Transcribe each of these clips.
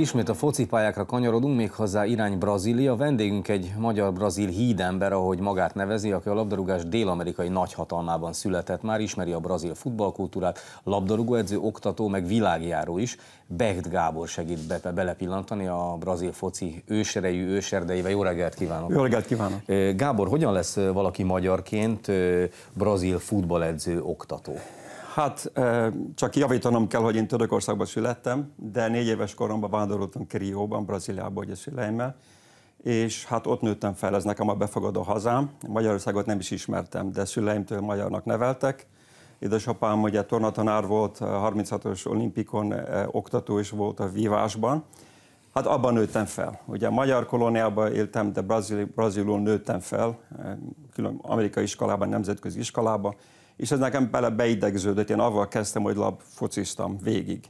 Ismét a focipályákra kanyarodunk, méghozzá irány Brazília. Vendégünk egy magyar-brazil hídember, ahogy magát nevezi, aki a labdarúgás dél-amerikai nagyhatalmában született. Már ismeri a brazil futballkultúrát, labdarúgóedző, oktató, meg világjáró is. Becht Gábor segít be, belepillantani a brazil foci őserejű őserdeivel. Jó reggelt kívánok! Jó reggelt kívánok! Eh, Gábor, hogyan lesz eh, valaki magyarként eh, brazil futballedző, oktató? Hát csak javítanom kell, hogy én Törökországban születtem, de négy éves koromban vándoroltam Krióban, Brazíliába, ugye szüleimmel, és hát ott nőttem fel, ez nekem a befogadó hazám. Magyarországot nem is ismertem, de szüleimtől magyarnak neveltek. Édesapám ugye tornatanár volt, 36-os olimpikon oktató is volt a vívásban. Hát abban nőttem fel. Ugye magyar kolóniában éltem, de brazil, brazilul nőttem fel, külön amerikai iskolában, nemzetközi iskolában és ez nekem bele beidegződött. Én avval kezdtem, hogy lab fociztam végig.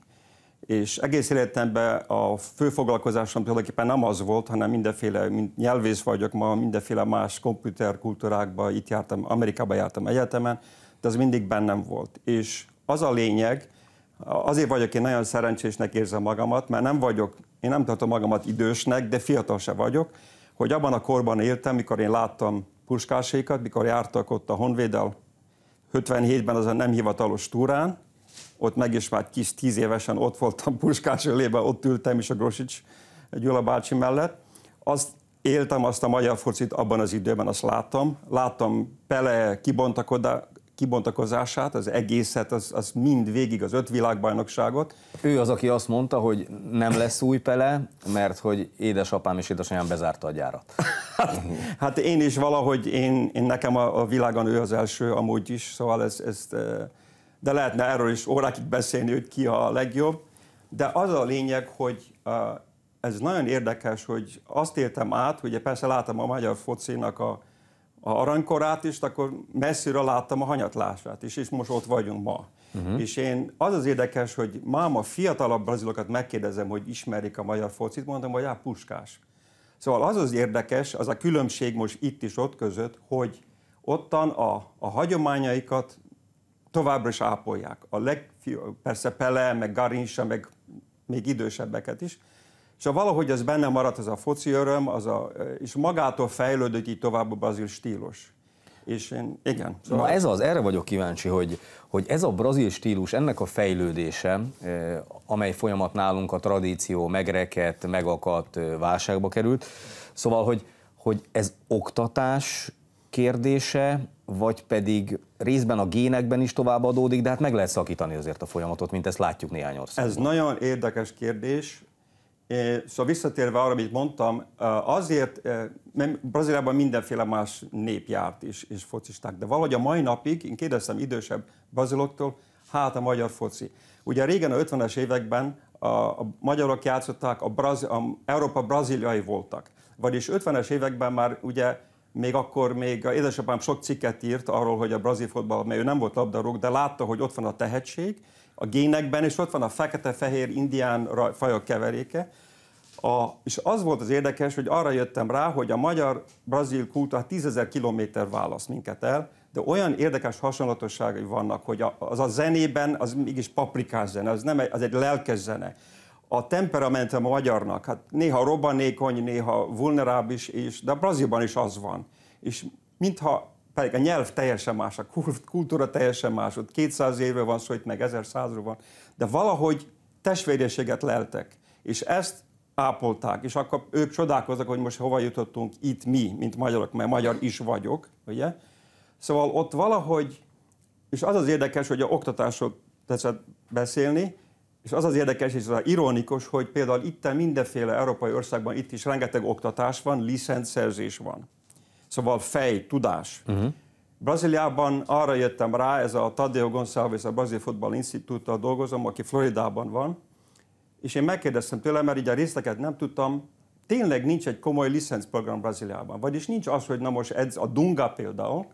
És egész életemben a fő foglalkozásom tulajdonképpen nem az volt, hanem mindenféle, mint nyelvész vagyok ma, mindenféle más komputerkultúrákba, itt jártam, Amerikába jártam egyetemen, de az mindig bennem volt. És az a lényeg, azért vagyok én nagyon szerencsésnek érzem magamat, mert nem vagyok, én nem tartom magamat idősnek, de fiatal se vagyok, hogy abban a korban éltem, mikor én láttam puskásékat, mikor jártak ott a Honvédel 57 ben az a nem hivatalos túrán, ott meg is már kis tíz évesen ott voltam Puskás ölében, ott ültem is a Grosics Gyula bácsi mellett. Azt éltem azt a magyar focit abban az időben, azt láttam. Láttam Pele kibontakoda, kibontakozását, az egészet, az, az mind végig az öt világbajnokságot. Ő az, aki azt mondta, hogy nem lesz új Pele, mert hogy édesapám és édesanyám bezárta a gyárat. hát, én is valahogy, én, én nekem a, a világon ő az első amúgy is, szóval ez, ez de lehetne erről is órákig beszélni, hogy ki a legjobb. De az a lényeg, hogy ez nagyon érdekes, hogy azt éltem át, ugye persze látom a magyar focinak a a aranykorát is, akkor messziről láttam a hanyatlását is, és most ott vagyunk ma. Uh-huh. És én az az érdekes, hogy máma fiatalabb brazilokat megkérdezem, hogy ismerik a magyar focit, mondom, hogy á, puskás. Szóval az az érdekes, az a különbség most itt is ott között, hogy ottan a, a hagyományaikat továbbra is ápolják. A leg, persze Pele, meg Garincha, meg még idősebbeket is, és szóval ha valahogy ez benne maradt, az a foci öröm, az a, eh, és magától fejlődött így tovább a brazil stílus. És én, igen. Szóval... Na ez az, erre vagyok kíváncsi, hogy, hogy ez a brazil stílus, ennek a fejlődése, eh, amely folyamat nálunk a tradíció megrekedt, megakadt, eh, válságba került, szóval, hogy, hogy ez oktatás kérdése, vagy pedig részben a génekben is továbbadódik, de hát meg lehet szakítani azért a folyamatot, mint ezt látjuk néhány országban. Ez nagyon érdekes kérdés, Szóval visszatérve arra, amit mondtam, azért, mert Brazíliában mindenféle más nép járt és, és focisták, de valahogy a mai napig, én kérdeztem idősebb braziloktól, hát a magyar foci. Ugye régen a 50-es években a, a magyarok játszották, a, Brazi- a Európa braziliai voltak. Vagyis 50-es években már ugye még akkor még a édesapám sok cikket írt arról, hogy a brazil fotball, mert ő nem volt labdarúg, de látta, hogy ott van a tehetség, a génekben, és ott van a fekete-fehér indián fajok keveréke. A, és az volt az érdekes, hogy arra jöttem rá, hogy a magyar-brazil kultúra tízezer kilométer választ minket el, de olyan érdekes hasonlatosságai vannak, hogy az a zenében, az mégis paprikás zene, az, nem egy, az egy lelkes zene. A temperamentem a magyarnak, hát néha robbanékony, néha vulnerábilis, és, de a Brazilban is az van. És mintha pedig a nyelv teljesen más, a kultúra teljesen más, ott 200 évről van szó, itt meg 1100-ról van, de valahogy testvéreséget leltek, és ezt ápolták, és akkor ők csodálkoznak, hogy most hova jutottunk itt mi, mint magyarok, mert magyar is vagyok, ugye? Szóval ott valahogy, és az az érdekes, hogy a oktatásról tetszett beszélni, és az az érdekes, és az ironikus, hogy például itt mindenféle európai országban itt is rengeteg oktatás van, licenszerzés van. Szóval fej, tudás. Uh-huh. Brazíliában arra jöttem rá, ez a Tadeo Gonçalves, a Brazil Institute-tal dolgozom, aki Floridában van, és én megkérdeztem tőle, mert így a részleket nem tudtam, tényleg nincs egy komoly program Brazíliában. Vagyis nincs az, hogy na most edz a Dunga például,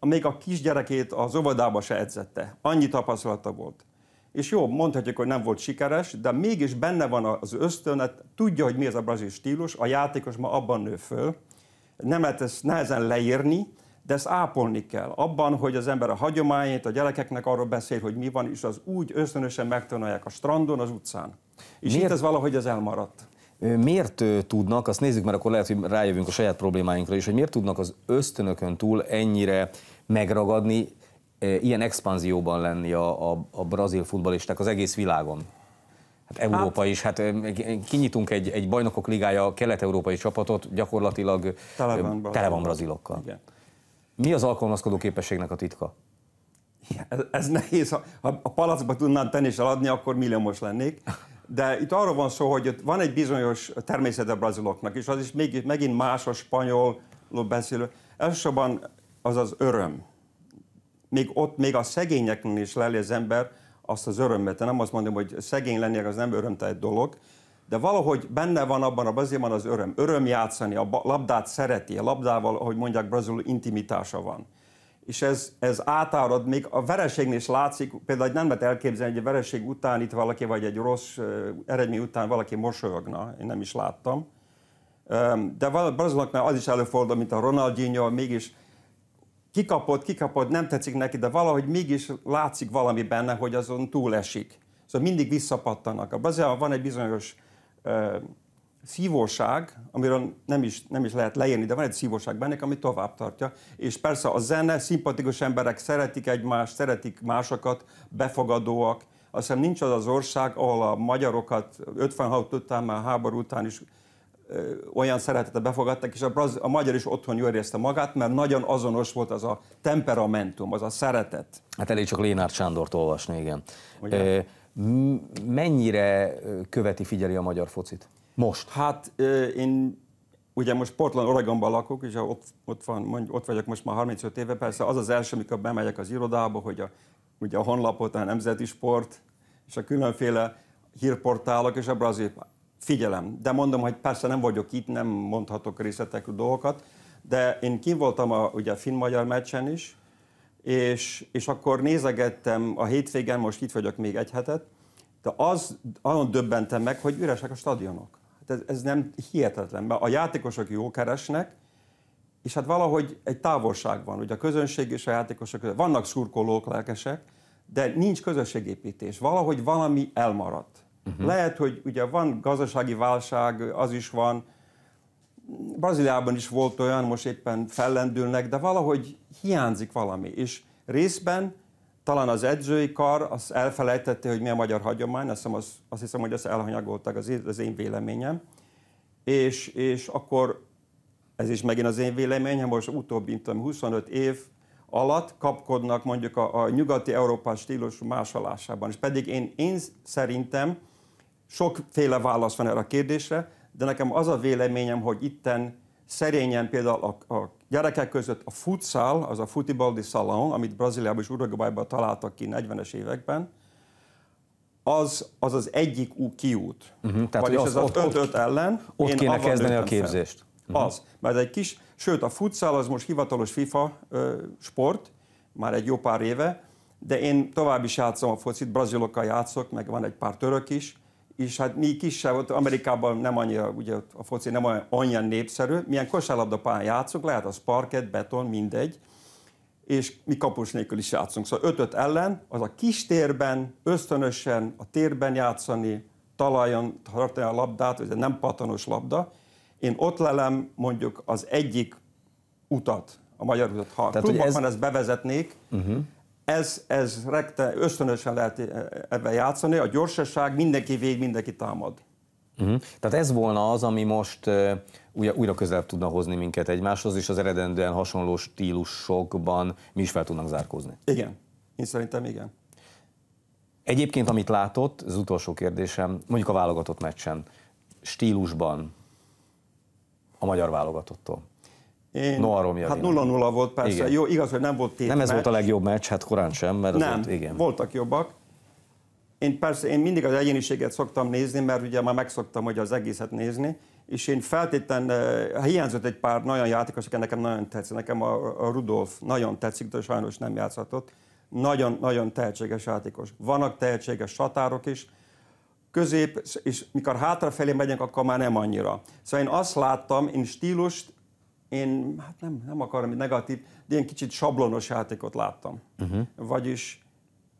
még a kisgyerekét az óvodába se edzette. Annyi tapasztalata volt. És jó, mondhatjuk, hogy nem volt sikeres, de mégis benne van az ösztönet, hát tudja, hogy mi ez a brazil stílus, a játékos ma abban nő föl, nem lehet ezt nehezen leírni, de ezt ápolni kell. Abban, hogy az ember a hagyományét, a gyerekeknek arról beszél, hogy mi van, és az úgy ösztönösen megtanulják a strandon, az utcán. És Miért? itt ez valahogy az elmaradt. Miért tudnak, azt nézzük, mert akkor lehet, hogy rájövünk a saját problémáinkra is, hogy miért tudnak az ösztönökön túl ennyire megragadni, ilyen expanzióban lenni a, a, a brazil futbolisták az egész világon? Hát Európa hát, is, hát kinyitunk egy, egy bajnokok ligája kelet-európai csapatot, gyakorlatilag tele van, tele van brazilokkal. Igen. Mi az alkalmazkodó képességnek a titka? Ez, ez nehéz, ha, ha a palacba tudnám tenissel adni, akkor milliómos lennék. De itt arról van szó, hogy van egy bizonyos természete braziloknak, és az is még, megint más a spanyol beszélő. Elsősorban az az öröm. Még ott, még a szegényeknél is leli az ember, azt az örömet. Nem azt mondom, hogy szegény lenni az nem örömtelt dolog, de valahogy benne van abban a brazilban az öröm. Öröm játszani, a labdát szereti, a labdával, ahogy mondják, brazil intimitása van. És ez, ez átárad, még a vereségnél is látszik, például nem lehet elképzelni, hogy egy vereség után itt valaki, vagy egy rossz eredmény után valaki mosolyogna, én nem is láttam. De braziloknál az is előfordul, mint a Ronaldinho, mégis kikapod, kikapod, nem tetszik neki, de valahogy mégis látszik valami benne, hogy azon túlesik. Szóval mindig visszapattanak. A Brazíliában van egy bizonyos uh, szívóság, amiről nem is, nem is lehet leírni, de van egy szívóság benne, ami tovább tartja. És persze a zene, szimpatikus emberek szeretik egymást, szeretik másokat, befogadóak. Azt hiszem nincs az az ország, ahol a magyarokat 56 után, már háború után is olyan szeretete befogadtak, és a, braz, a magyar is otthon jól érezte magát, mert nagyon azonos volt az a temperamentum, az a szeretet. Hát elég csak Lénárd Sándort olvasni, igen. Ugye? Mennyire követi, figyeli a magyar focit? Most? Hát én ugye most Portland, Oregonban lakok, és ott, ott, van, mondj, ott vagyok most már 35 éve, persze az az első, amikor bemegyek az irodába, hogy a, ugye a honlapot, a nemzeti sport, és a különféle hírportálok, és a brazil figyelem. De mondom, hogy persze nem vagyok itt, nem mondhatok részletekű dolgokat, de én kim voltam a, ugye a finn-magyar meccsen is, és, és akkor nézegettem a hétvégen, most itt vagyok még egy hetet, de az, azon döbbentem meg, hogy üresek a stadionok. Hát ez, ez nem hihetetlen, mert a játékosok jó keresnek, és hát valahogy egy távolság van, ugye a közönség és a játékosok között. Vannak szurkolók, lelkesek, de nincs közösségépítés. Valahogy valami elmaradt. Uh-huh. Lehet, hogy ugye van gazdasági válság, az is van, Brazíliában is volt olyan, most éppen fellendülnek, de valahogy hiányzik valami. És részben talán az edzői kar azt elfelejtette, hogy mi a magyar hagyomány, azt hiszem, azt, azt hiszem hogy azt elhanyagolták, az, az én véleményem. És, és akkor, ez is megint az én véleményem, most utóbbi tudom, 25 év alatt kapkodnak mondjuk a, a nyugati európai stílusú másolásában. És pedig én, én szerintem, sokféle válasz van erre a kérdésre, de nekem az a véleményem, hogy itten szerényen például a, a gyerekek között a futsal, az a futibaldi szalon, amit Brazíliában és Uruguayban találtak ki 40-es években, az az, az egyik ú kiút. Uh-huh, tehát Vagyis az, az ott, ott, ott ellen. Ott én kéne kezdeni a képzést. Uh-huh. Az. Mert egy kis, sőt a futsal az most hivatalos FIFA ö, sport, már egy jó pár éve, de én tovább is játszom a focit, brazilokkal játszok, meg van egy pár török is, és hát mi kisebb, ott Amerikában nem annyira, ugye a foci nem olyan, olyan népszerű, milyen kosárlabda pályán játszunk, lehet az parket, beton, mindegy, és mi kapus nélkül is játszunk. Szóval ötöt ellen, az a kis térben, ösztönösen, a térben játszani, talajon tartani a labdát, ez nem patanos labda. Én ott lelem mondjuk az egyik utat, a magyar utat. Ha Tehát, klubokban ez... ezt bevezetnék, uh-huh ez, ez rekte, ösztönösen lehet e, ebben játszani, a gyorsaság, mindenki vég, mindenki támad. Uh-huh. Tehát ez volna az, ami most uh, újra, újra közelebb tudna hozni minket egymáshoz, és az eredendően hasonló stílusokban mi is fel tudnak zárkózni. Igen, én szerintem igen. Egyébként, amit látott, az utolsó kérdésem, mondjuk a válogatott meccsen, stílusban a magyar válogatottól. Én, Noah Hát 0-0 volt persze, igen. jó, igaz, hogy nem volt tét Nem ez volt a legjobb meccs, hát korán sem, mert nem, volt, igen. voltak jobbak. Én persze, én mindig az egyéniséget szoktam nézni, mert ugye már megszoktam hogy az egészet nézni, és én feltétlen, uh, hiányzott egy pár nagyon játékos, akik nekem nagyon tetszik, nekem a, a Rudolf nagyon tetszik, de sajnos nem játszhatott. Nagyon-nagyon tehetséges játékos. Vannak tehetséges satárok is, közép, és mikor hátrafelé megyünk, akkor már nem annyira. Szóval én azt láttam, én stílust én hát nem, nem akarom negatív, de ilyen kicsit sablonos játékot láttam. Uh-huh. Vagyis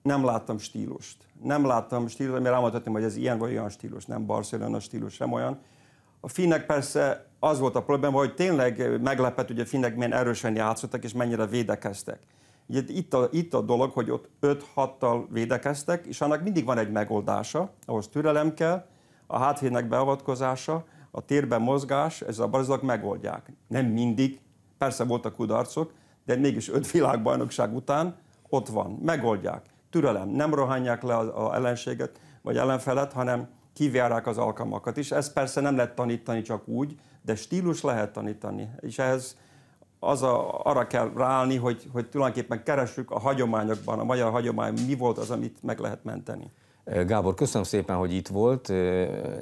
nem láttam stílust. Nem láttam stílust, mert elmondhatom, hogy ez ilyen vagy olyan stílus, nem Barcelona stílus, sem olyan. A finnek persze az volt a probléma, hogy tényleg meglepett, hogy a finnek milyen erősen játszottak és mennyire védekeztek. Ugye itt a, itt a dolog, hogy ott 5-6-tal védekeztek, és annak mindig van egy megoldása, ahhoz türelem kell, a hátvédnek beavatkozása, a térben mozgás, ez a barzak megoldják. Nem mindig, persze voltak kudarcok, de mégis öt világbajnokság után ott van, megoldják. Türelem, nem rohanják le az ellenséget vagy ellenfelet, hanem kivárják az alkalmakat is. Ez persze nem lehet tanítani csak úgy, de stílus lehet tanítani, és ehhez az a, arra kell ráállni, hogy, hogy tulajdonképpen keressük a hagyományokban, a magyar hagyomány mi volt az, amit meg lehet menteni. Gábor, köszönöm szépen, hogy itt volt,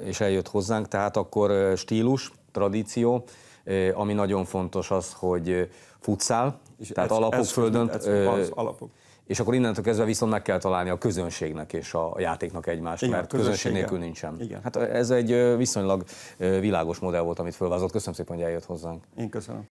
és eljött hozzánk, tehát akkor stílus, tradíció, ami nagyon fontos az, hogy futszál, és tehát ez, alapok Ez, ez az alapok. És akkor innentől kezdve viszont meg kell találni a közönségnek és a játéknak egymást, Igen, mert közönség nélkül nincsen. Igen. Hát ez egy viszonylag világos modell volt, amit fölvázott. Köszönöm szépen, hogy eljött hozzánk. Én köszönöm.